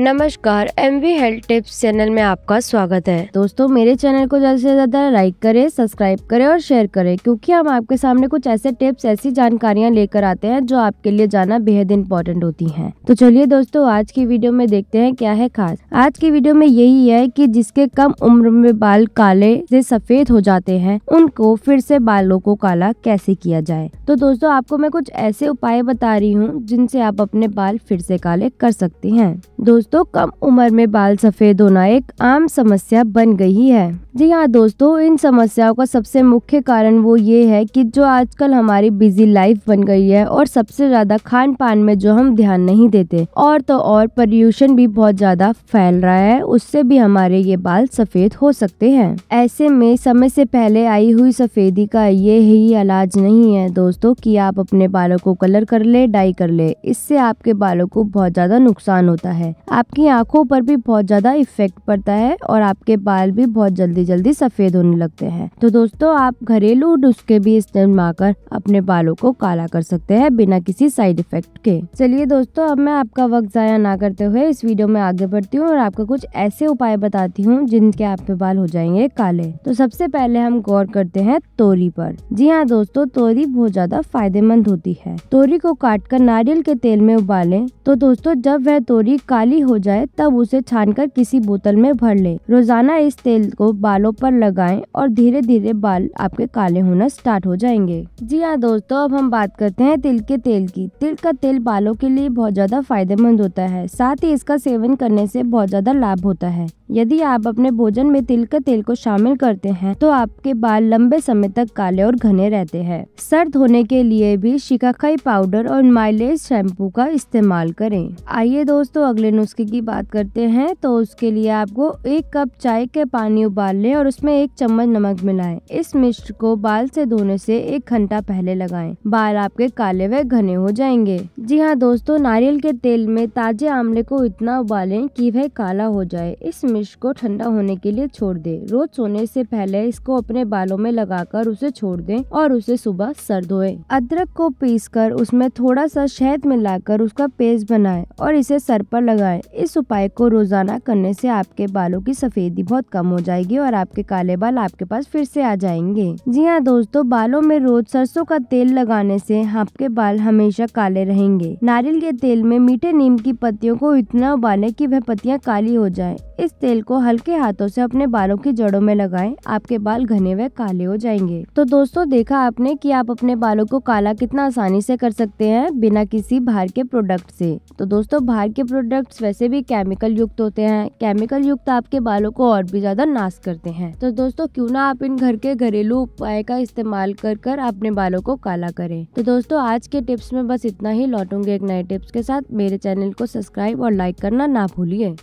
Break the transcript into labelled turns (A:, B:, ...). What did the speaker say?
A: नमस्कार M V health tips channel में आपका स्वागत है दोस्तों मेरे चैनल को ज्यादा से ज्यादा लाइक करें सब्सक्राइब करें और शेयर करें क्योंकि हम आपके सामने कुछ ऐसे टिप्स ऐसी जानकारियां लेकर आते हैं जो आपके लिए जाना बेहद इंपॉर्टेंट होती हैं तो चलिए दोस्तों आज की वीडियो में देखते हैं क्या है खास आज की वीडियो में यही है की जिसके कम उम्र में बाल काले से सफेद हो जाते हैं उनको फिर से बालों को काला कैसे किया जाए तो दोस्तों आपको मैं कुछ ऐसे उपाय बता रही हूँ जिनसे आप अपने बाल फिर से काले कर सकते हैं दोस्तों दोस्तों कम उम्र में बाल सफेद होना एक आम समस्या बन गई है जी हाँ दोस्तों इन समस्याओं का सबसे मुख्य कारण वो ये है कि जो आजकल हमारी बिजी लाइफ बन गई है और सबसे ज्यादा खान पान में जो हम ध्यान नहीं देते और तो और पॉल्यूशन भी बहुत ज्यादा फैल रहा है उससे भी हमारे ये बाल सफेद हो सकते हैं ऐसे में समय से पहले आई हुई सफेदी का ये ही इलाज नहीं है दोस्तों की आप अपने बालों को कलर कर ले डाई कर ले इससे आपके बालों को बहुत ज्यादा नुकसान होता है आपकी आँखों पर भी बहुत ज़्यादा इफेक्ट पड़ता है और आपके बाल भी बहुत जल्दी जल्दी सफ़ेद होने लगते हैं तो दोस्तों आप घरेलू नुस्खे भी इस्तेमाल कर अपने बालों को काला कर सकते हैं बिना किसी साइड इफेक्ट के चलिए दोस्तों अब मैं आपका वक्त ज़ाया ना करते हुए इस वीडियो में आगे बढ़ती हूँ और आपको कुछ ऐसे उपाय बताती हूँ जिनके आपके बाल हो जाएंगे काले तो सबसे पहले हम गौर करते हैं तोरी पर जी हाँ दोस्तों तोरी बहुत ज्यादा फायदेमंद होती है तोरी को काट कर नारियल के तेल में उबालें तो दोस्तों जब वह तोरी काली हो जाए तब उसे छानकर किसी बोतल में भर लें रोजाना इस तेल को बालों पर लगाएं और धीरे धीरे बाल आपके काले होना स्टार्ट हो जाएंगे जी हाँ दोस्तों अब हम बात करते हैं तिल के तेल की तिल का तेल बालों के लिए बहुत ज्यादा फायदेमंद होता है साथ ही इसका सेवन करने से बहुत ज्यादा लाभ होता है यदि आप अपने भोजन में तिल का तेल को शामिल करते हैं तो आपके बाल लंबे समय तक काले और घने रहते हैं सर्द होने के लिए भी शिकाखाई पाउडर और माइलेज शैम्पू का इस्तेमाल करें आइए दोस्तों अगले नुस्खे की बात करते हैं तो उसके लिए आपको एक कप चाय के पानी उबाल लें और उसमें एक चम्मच नमक मिलाए इस मिश्र को बाल से धोने से एक घंटा पहले लगाएं बाल आपके काले व घने हो जाएंगे जी हाँ दोस्तों नारियल के तेल में ताजे आमले को इतना उबालें कि वह काला हो जाए इस मिर्च को ठंडा होने के लिए छोड़ दें रोज सोने से पहले इसको अपने बालों में लगाकर उसे छोड़ दें और उसे सुबह सर धोए अदरक को पीसकर उसमें थोड़ा सा शहद मिलाकर उसका पेस्ट बनाएं और इसे सर पर लगाएं इस उपाय को रोजाना करने से आपके बालों की सफेदी बहुत कम हो जाएगी और आपके काले बाल आपके पास फिर से आ जाएंगे जी हाँ दोस्तों बालों में रोज सरसों का तेल लगाने से आपके बाल हमेशा काले रहेंगे नारियल के तेल में मीठे नीम की पत्तियों को इतना उबालें कि वह पत्तियां काली हो जाए इस तेल तेल को हल्के हाथों से अपने बालों की जड़ों में लगाएं आपके बाल घने व काले हो जाएंगे तो दोस्तों देखा आपने कि आप अपने बालों को काला कितना आसानी से कर सकते हैं बिना किसी बाहर के प्रोडक्ट से तो दोस्तों बाहर के प्रोडक्ट्स वैसे भी केमिकल युक्त होते हैं केमिकल युक्त आपके बालों को और भी ज्यादा नाश करते हैं तो दोस्तों क्यों ना आप इन घर के घरेलू उपाय का इस्तेमाल कर कर अपने बालों को काला करें तो दोस्तों आज के टिप्स में बस इतना ही लौटूंगे एक नए टिप्स के साथ मेरे चैनल को सब्सक्राइब और लाइक करना ना भूलिए